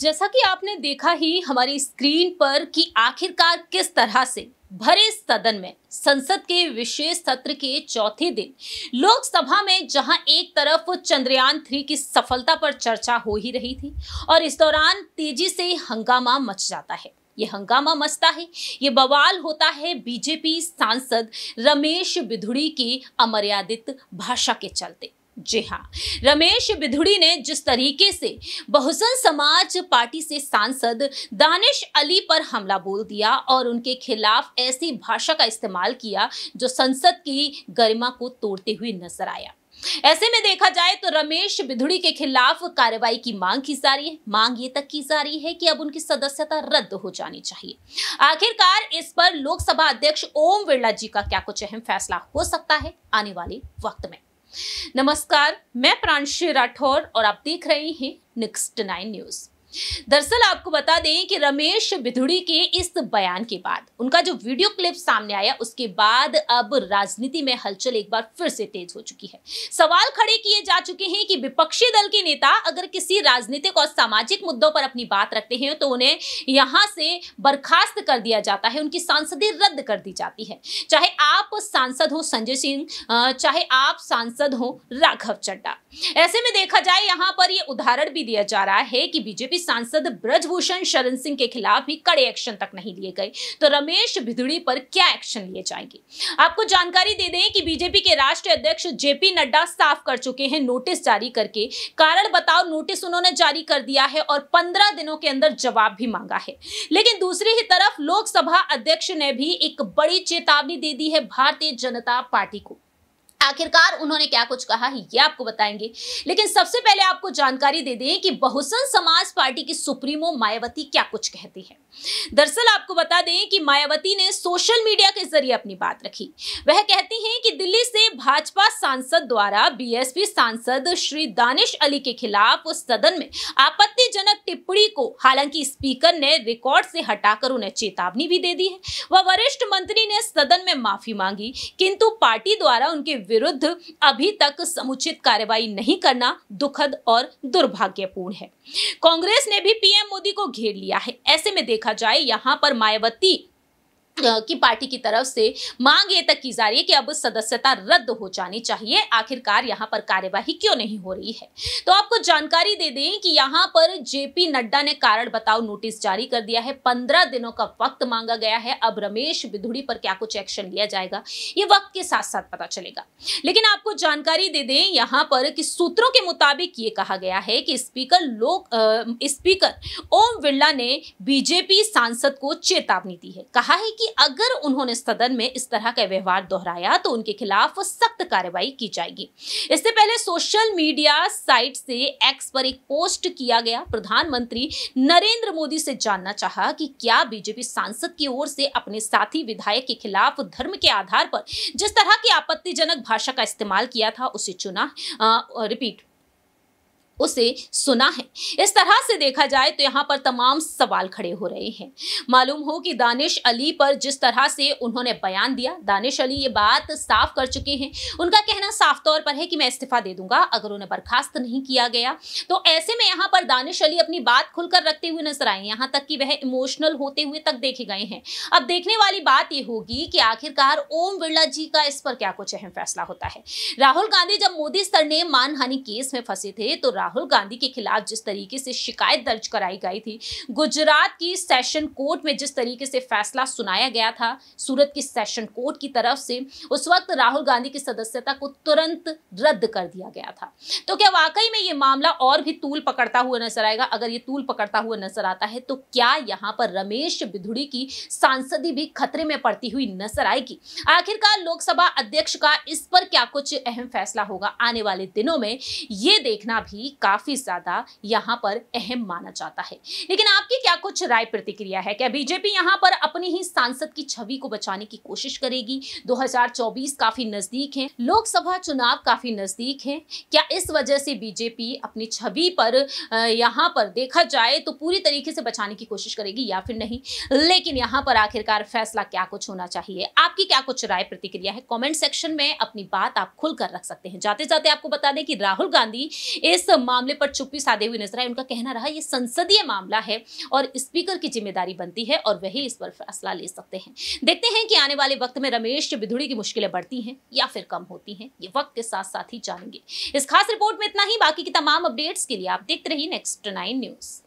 जैसा कि आपने देखा ही हमारी स्क्रीन पर कि आखिरकार किस तरह से भरे सदन में संसद के विशेष सत्र के चौथे दिन लोकसभा में जहां एक तरफ चंद्रयान थ्री की सफलता पर चर्चा हो ही रही थी और इस दौरान तेजी से हंगामा मच जाता है ये हंगामा मचता है ये बवाल होता है बीजेपी सांसद रमेश बिधुड़ी की अमर्यादित भाषा के चलते जी हाँ रमेश बिधुड़ी ने जिस तरीके से बहुजन समाज पार्टी से सांसद दानिश अली पर हमला बोल दिया और उनके खिलाफ ऐसी भाषा का इस्तेमाल किया जो संसद की गरिमा को तोड़ते हुए नजर आया ऐसे में देखा जाए तो रमेश बिधुड़ी के खिलाफ कार्रवाई की मांग की जा रही है मांग ये तक की जा रही है कि अब उनकी सदस्यता रद्द हो जानी चाहिए आखिरकार इस पर लोकसभा अध्यक्ष ओम बिरला जी का क्या कुछ अहम फैसला हो सकता है आने वाले वक्त में नमस्कार मैं प्रांशी राठौर और आप देख रहे हैं नेक्स्ट नाइन न्यूज़ दरअसल आपको बता दें कि रमेश बिधुड़ी के इस बयान के बाद उनका जो वीडियो क्लिप सामने आया उसके बाद अब राजनीति में हलचल एक बार फिर से तेज हो चुकी है सवाल खड़े किए जा चुके हैं कि विपक्षी दल के नेता अगर किसी राजनीतिक और सामाजिक मुद्दों पर अपनी बात रखते हैं तो उन्हें यहां से बर्खास्त कर दिया जाता है उनकी सांसदी रद्द कर दी जाती है चाहे आप सांसद हो संजय सिंह चाहे आप सांसद हो राघव चड्डा ऐसे में देखा जाए यहाँ पर यह उदाहरण भी दिया जा रहा है कि बीजेपी सांसद ब्रजभूषण शरण सिंह के खिलाफ भी कड़े एक्शन तक नहीं लिए गए तो रमेश भिदुड़ी पर क्या एक्शन लिए जाएंगे आपको जानकारी दे दें कि बीजेपी के राष्ट्रीय अध्यक्ष जेपी नड्डा साफ कर चुके हैं नोटिस जारी करके कारण बताओ नोटिस उन्होंने जारी कर दिया है और पंद्रह दिनों के अंदर जवाब भी मांगा है लेकिन दूसरी ही तरफ लोकसभा अध्यक्ष ने भी एक बड़ी चेतावनी दे दी है भारतीय जनता पार्टी को आखिरकार उन्होंने क्या कुछ कहा है ये आपको बताएंगे लेकिन सबसे पहले आपको जानकारी दे दें कि बहुसन समाज पार्टी की सुप्रीमो मायावती क्या कुछ कहती है दरअसल आपको बता दें कि मायावती ने सोशल मीडिया के जरिए अपनी बात रखी वह कहती हैं कि दिल्ली से भाजपा सांसद द्वारा बीएसपी सांसद श्री दानिश अली के खिलाफ सदन में आपत्तिजनक टिप्पणी को हालांकि स्पीकर ने रिकॉर्ड से हटाकर उन्हें चेतावनी भी दे दी है वह वरिष्ठ मंत्री ने सदन में माफी मांगी किंतु पार्टी द्वारा उनके विरुद्ध अभी तक समुचित कार्रवाई नहीं करना दुखद और दुर्भाग्यपूर्ण है कांग्रेस ने भी पीएम मोदी को घेर लिया है ऐसे में देखा जाए यहाँ पर मायावती की पार्टी की तरफ से मांग ये तक की जा रही है कि अब सदस्यता रद्द हो जानी चाहिए आखिरकार यहाँ पर कार्यवाही क्यों नहीं हो रही है तो आपको जानकारी दे दें कि यहाँ पर जेपी नड्डा ने कारण बताओ नोटिस जारी कर दिया है पंद्रह दिनों का वक्त मांगा गया है अब रमेश विधुड़ी पर क्या कुछ एक्शन लिया जाएगा ये वक्त के साथ साथ पता चलेगा लेकिन आपको जानकारी दे दें यहाँ पर कि सूत्रों के मुताबिक ये कहा गया है कि स्पीकर लोक स्पीकर ओम बिरला ने बीजेपी सांसद को चेतावनी दी है कहा है कि अगर उन्होंने सदन में इस तरह का व्यवहार दोहराया तो उनके खिलाफ सख्त कार्रवाई की जाएगी इससे पहले सोशल मीडिया साइट से एक्स पर एक पोस्ट किया गया प्रधानमंत्री नरेंद्र मोदी से जानना चाहा कि क्या बीजेपी सांसद की ओर से अपने साथी विधायक के खिलाफ धर्म के आधार पर जिस तरह की आपत्तिजनक भाषा का इस्तेमाल किया था उसे चुना आ, रिपीट उसे सुना है इस तरह से देखा जाए तो यहाँ पर तमाम सवाल खड़े हो रहे हैं मालूम हो कि दानिश अली पर जिस तरह से उन्होंने बयान दिया दानिश अली ये बात साफ कर चुके हैं उनका कहना साफ तौर पर है कि मैं इस्तीफा दे दूंगा अगर उन्हें बर्खास्त नहीं किया गया तो ऐसे में यहाँ पर दानिश अली अपनी बात खुलकर रखते हुए नजर आए यहाँ तक कि वह इमोशनल होते हुए तक देखे गए हैं अब देखने वाली बात यह होगी कि आखिरकार ओम बिरला जी का इस पर क्या कुछ अहम फैसला होता है राहुल गांधी जब मोदी सर ने मानहानि केस में फंसे थे तो राहुल राहुल गांधी के खिलाफ जिस तरीके से शिकायत दर्ज कराई गई थी गुजरात की सेशन कोर्ट में जिस तरीके से फैसला सुनाया गया था सूरत की सेशन कोर्ट की तरफ से उस वक्त राहुल गांधी की सदस्यता को तुरंत रद्द कर दिया गया था तो क्या वाकई में ये मामला और भी तूल पकड़ता हुआ नजर आएगा अगर ये तूल पकड़ता हुआ नजर आता है तो क्या यहाँ पर रमेश बिधुड़ी की सांसदी भी खतरे में पड़ती हुई नजर आएगी आखिरकार लोकसभा अध्यक्ष का इस पर क्या कुछ अहम फैसला होगा आने वाले दिनों में ये देखना भी काफी ज्यादा यहाँ पर अहम माना जाता है लेकिन आपकी क्या कुछ राय प्रतिक्रिया है क्या बीजेपी यहाँ पर अपनी ही सांसद की छवि को बचाने की कोशिश करेगी 2024 काफी नजदीक है लोकसभा चुनाव काफी नजदीक है क्या इस वजह से बीजेपी अपनी छवि पर यहाँ पर देखा जाए तो पूरी तरीके से बचाने की कोशिश करेगी या फिर नहीं लेकिन यहाँ पर आखिरकार फैसला क्या कुछ होना चाहिए आपकी क्या कुछ राय प्रतिक्रिया है कॉमेंट सेक्शन में अपनी बात आप खुलकर रख सकते हैं जाते जाते आपको बता दें कि राहुल गांधी इस मामले पर चुप्पी साधे हुए नजर आए उनका कहना रहा ये संसदीय मामला है और स्पीकर की जिम्मेदारी बनती है और वही इस पर फैसला ले सकते हैं देखते हैं कि आने वाले वक्त में रमेश बिधुड़ी की मुश्किलें बढ़ती हैं या फिर कम होती हैं ये वक्त के साथ साथ ही जानेंगे इस खास रिपोर्ट में इतना ही बाकी की तमाम अपडेट्स के लिए आप देखते रहिए नेक्स्ट नाइन न्यूज़